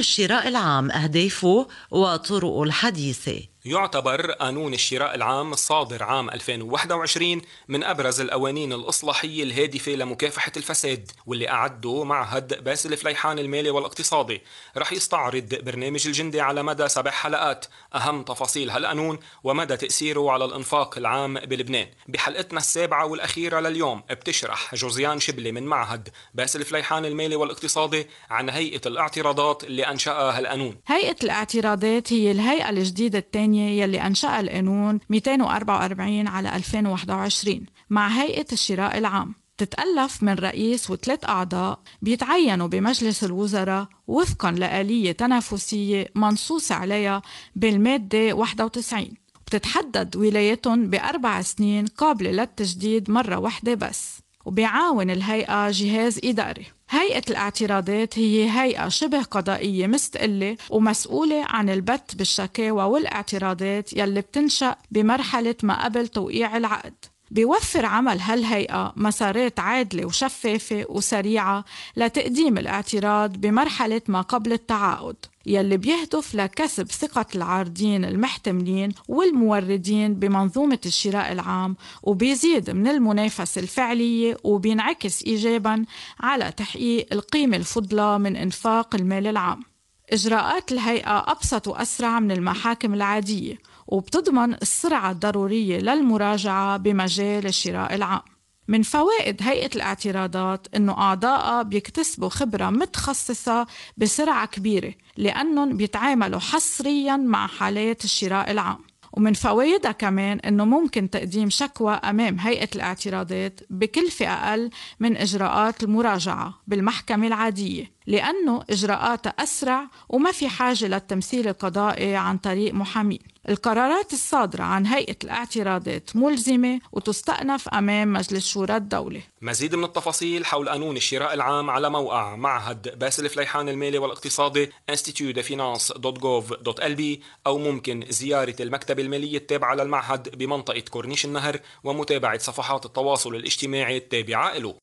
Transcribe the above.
الشراء العام أهدافه وطرقه الحديثة يعتبر قانون الشراء العام الصادر عام 2021 من أبرز القوانين الإصلاحية الهادفة لمكافحة الفساد واللي أعده معهد باسل فليحان المالي والاقتصادي رح يستعرض برنامج الجندي على مدى سبع حلقات أهم تفاصيل هالقانون ومدى تأثيره على الإنفاق العام بلبنان بحلقتنا السابعة والأخيرة لليوم بتشرح جوزيان شبلي من معهد باسل فليحان المالي والاقتصادي عن هيئة الاعتراضات اللي أنشأها هالقانون هيئة الاعتراضات هي الهيئة الجديدة الثانية الثانية يلي أنشأ القانون 244 على 2021 مع هيئة الشراء العام تتألف من رئيس وثلاث أعضاء بيتعينوا بمجلس الوزراء وفقا لآلية تنافسية منصوص عليها بالمادة 91 بتتحدد ولايتهم بأربع سنين قابلة للتجديد مرة واحدة بس وبيعاون الهيئة جهاز إداري هيئة الاعتراضات هي هيئة شبه قضائية مستقلة ومسؤولة عن البت بالشكاوى والاعتراضات يلي بتنشأ بمرحلة ما قبل توقيع العقد بيوفر عمل هالهيئة مسارات عادلة وشفافة وسريعة لتقديم الاعتراض بمرحلة ما قبل التعاقد يلي بيهدف لكسب ثقة العارضين المحتملين والموردين بمنظومة الشراء العام وبيزيد من المنافسة الفعلية وبينعكس إيجابا على تحقيق القيمة الفضلى من إنفاق المال العام إجراءات الهيئة أبسط وأسرع من المحاكم العادية وبتضمن السرعة الضرورية للمراجعة بمجال الشراء العام من فوائد هيئة الاعتراضات أنه أعضائها بيكتسبوا خبرة متخصصة بسرعة كبيرة لأنهم بيتعاملوا حصريا مع حالات الشراء العام ومن فوائدها كمان انه ممكن تقديم شكوى امام هيئه الاعتراضات بكلفه اقل من اجراءات المراجعه بالمحكمه العاديه لأنه إجراءاتها أسرع وما في حاجة للتمثيل القضائي عن طريق محامين القرارات الصادرة عن هيئة الاعتراضات ملزمة وتستأنف أمام مجلس شورى الدولة مزيد من التفاصيل حول قانون الشراء العام على موقع معهد باسل فليحان المالي والاقتصادي institutefinance.gov.lb أو ممكن زيارة المكتبة المالية التابعة للمعهد بمنطقة كورنيش النهر ومتابعة صفحات التواصل الاجتماعي التابعة له